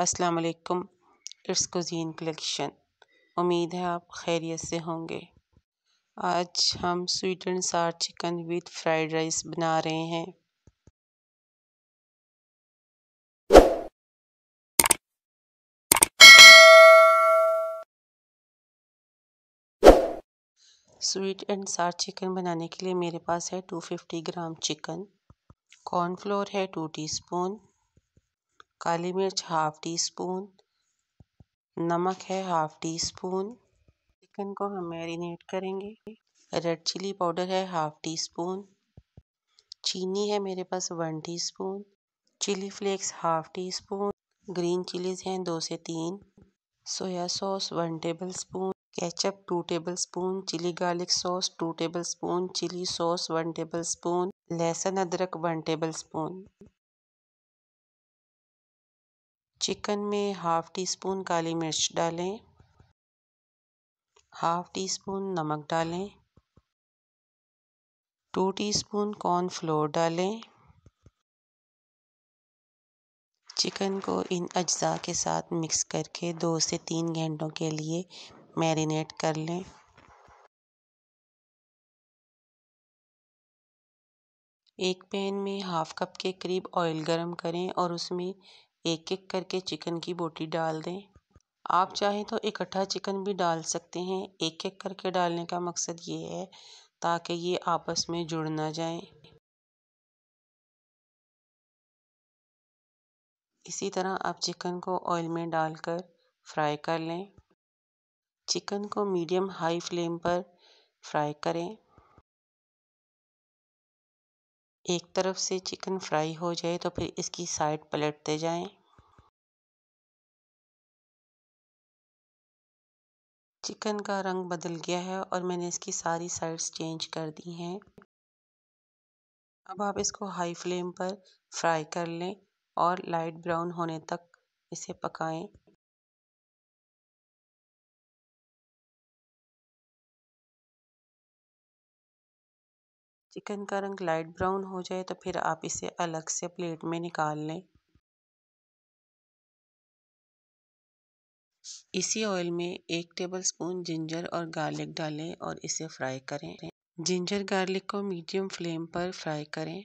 अस्सलाम वालेकुम it's cuisine collection उम्मीद है आप खैरियत से होंगे आज हम sweet and sour chicken with fried rice बना रहे हैं स्वीट एंड सार चिकन बनाने के लिए मेरे पास है 250 ग्राम चिकन कॉर्नफ्लोर है टू टीस्पून काली मिर्च हाफ़ टी स्पून नमक है हाफ़ टी स्पून चिकन को हम मैरिनेट करेंगे रेड चिली पाउडर है हाफ़ टी स्पून चीनी है मेरे पास one teaspoon chili flakes half teaspoon green chilies हैं दो से तीन soya sauce one tablespoon ketchup two tablespoon chili garlic sauce two tablespoon chili sauce one tablespoon लहसुन अदरक वन टेबल स्पून चिकन में half teaspoon काली मिर्च डालें हाफ़ टी स्पून नमक डालें टू टी कॉर्न फ्लोर डालें chicken को इन अज्जा के साथ मिक्स करके दो से तीन घंटों के लिए मैरिनेट कर लें एक पैन में हाफ़ कप के करीब ऑयल गरम करें और उसमें एक एक करके चिकन की बोटी डाल दें आप चाहें तो इकट्ठा चिकन भी डाल सकते हैं एक एक करके डालने का मकसद ये है ताकि ये आपस में जुड़ ना जाए इसी तरह आप चिकन को ऑयल में डालकर फ्राई कर लें चिकन को मीडियम हाई फ्लेम पर फ्राई करें एक तरफ से चिकन फ्राई हो जाए तो फिर इसकी साइड पलटते जाएं चिकन का रंग बदल गया है और मैंने इसकी सारी साइड्स चेंज कर दी हैं अब आप इसको हाई फ्लेम पर फ्राई कर लें और लाइट ब्राउन होने तक इसे पकाएं चिकन का रंग लाइट ब्राउन हो जाए तो फिर आप इसे अलग से प्लेट में निकाल लें इसी ऑयल में एक टेबल स्पून जिंजर और गार्लिक डालें और इसे फ्राई करें जिंजर गार्लिक को मीडियम फ्लेम पर फ्राई करें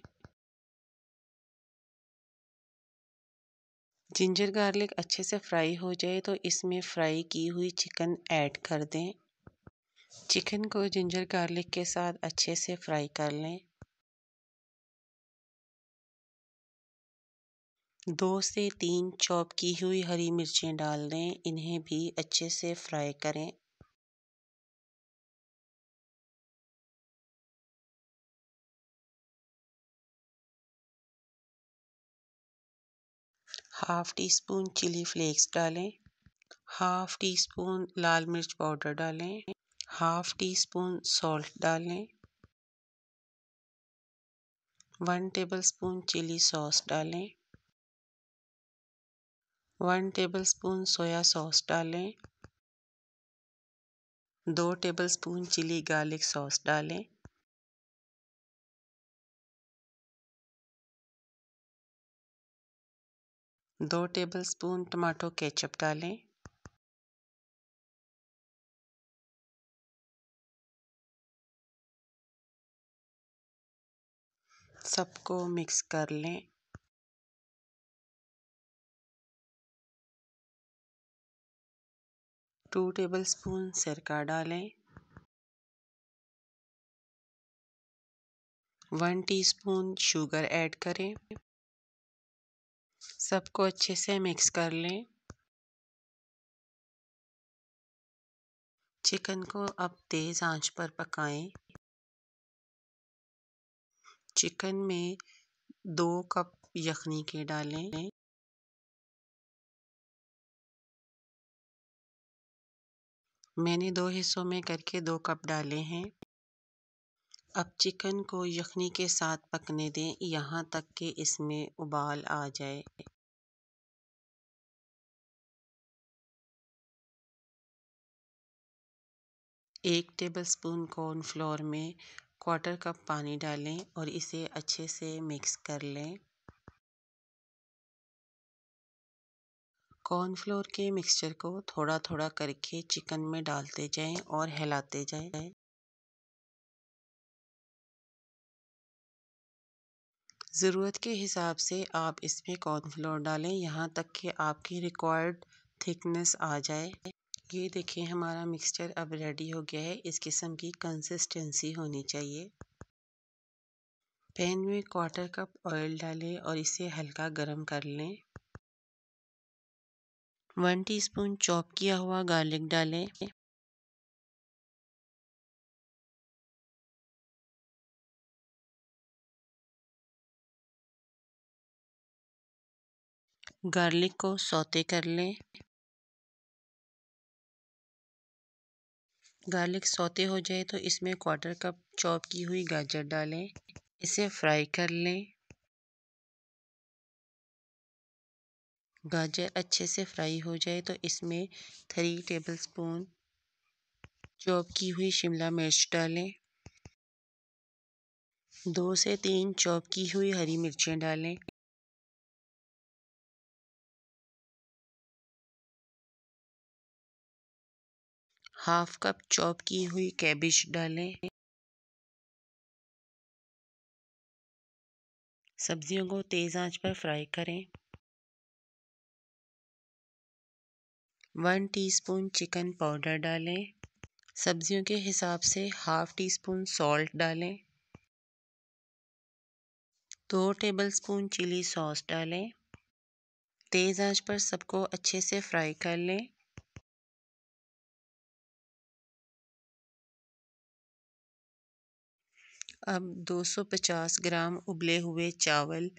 जिंजर गार्लिक अच्छे से फ्राई हो जाए तो इसमें फ्राई की हुई चिकन ऐड कर दें चिकन को जिंजर गार्लिक के साथ अच्छे से फ्राई कर लें दो से तीन चॉप की हुई हरी मिर्चें डाल दें इन्हें भी अच्छे से फ्राई करें half teaspoon chili flakes डालें हाफ टी स्पून लाल मिर्च पाउडर डालें हाफ टी स्पून सॉल्ट डालें one tablespoon chili sauce डालें one tablespoon soya sauce डालें दो tablespoon chili garlic sauce डालें दो टेबल स्पून टमाटो केचप डालें सबको मिक्स कर लें टू टेबलस्पून सिरका डालें वन टीस्पून शुगर ऐड करें सबको अच्छे से मिक्स कर लें चिकन को अब तेज़ आंच पर पकाएं चिकन में दो कप यखनी के डालें मैंने दो हिस्सों में करके दो कप डाले हैं अब चिकन को यखनी के साथ पकने दें यहाँ तक कि इसमें उबाल आ जाए एक टेबलस्पून कॉर्नफ्लोर में क्वार्टर कप पानी डालें और इसे अच्छे से मिक्स कर लें कॉर्नफ्लोर के मिक्सचर को थोड़ा थोड़ा करके चिकन में डालते जाएं और हिलाते जाएं ज़रूरत के हिसाब से आप इसमें कॉर्नफ्लोर डालें यहाँ तक कि आपकी रिक्वायर्ड थिकनेस आ जाए ये देखिए हमारा मिक्सचर अब रेडी हो गया है इस किस्म की कंसिस्टेंसी होनी चाहिए पैन में क्वार्टर कप ऑयल डालें और इसे हल्का गर्म कर लें वन टीस्पून चॉप किया हुआ गार्लिक डालें गार्लिक को सौते कर लें गार्लिक सौते हो जाए तो इसमें क्वार्टर कप चॉप की हुई गाजर डालें इसे फ्राई कर लें गाजर अच्छे से फ्राई हो जाए तो इसमें थ्री टेबलस्पून चॉप की हुई शिमला मिर्च डालें दो से तीन चॉप की हुई हरी मिर्चें डालें हाफ कप चॉप की हुई कैबिज डालें सब्जियों को तेज़ आंच पर फ्राई करें वन टीस्पून चिकन पाउडर डालें सब्जियों के हिसाब से हाफ टी स्पून सॉल्ट डालें दो टेबल स्पून चिली सॉस डालें तेज़ आंच पर सबको अच्छे से फ्राई कर लें अब दो सौ पचास ग्राम उबले हुए चावल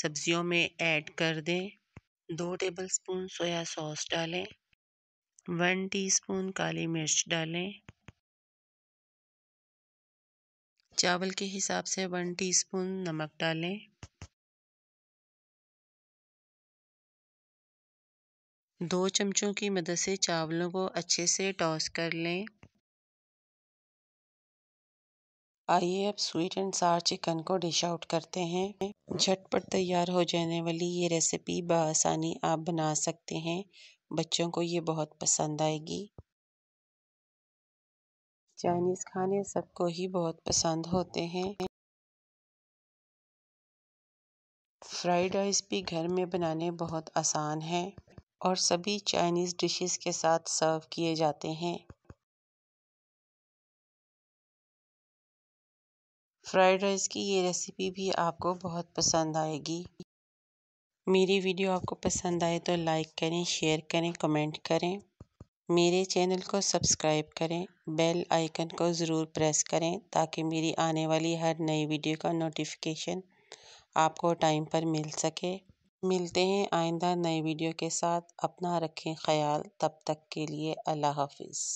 सब्ज़ियों में ऐड कर दें दो टेबलस्पून सोया सॉस डालें वन टीस्पून काली मिर्च डालें चावल के हिसाब से वन टीस्पून नमक डालें दो चमचों की मदद से चावलों को अच्छे से टॉस कर लें आइए अब स्वीट एंड सार चिकन को डिश आउट करते हैं झटपट तैयार हो जाने वाली ये रेसिपी बसानी आप बना सकते हैं बच्चों को ये बहुत पसंद आएगी चाइनीज़ खाने सबको ही बहुत पसंद होते हैं फ्राइड राइस भी घर में बनाने बहुत आसान है और सभी चाइनीज़ डिशेस के साथ सर्व किए जाते हैं फ्राइड राइस की ये रेसिपी भी आपको बहुत पसंद आएगी मेरी वीडियो आपको पसंद आए तो लाइक करें शेयर करें कमेंट करें मेरे चैनल को सब्सक्राइब करें बेल आइकन को ज़रूर प्रेस करें ताकि मेरी आने वाली हर नई वीडियो का नोटिफिकेशन आपको टाइम पर मिल सके मिलते हैं आइंदा नई वीडियो के साथ अपना रखें ख्याल तब तक के लिए अल्लाह हाफिज़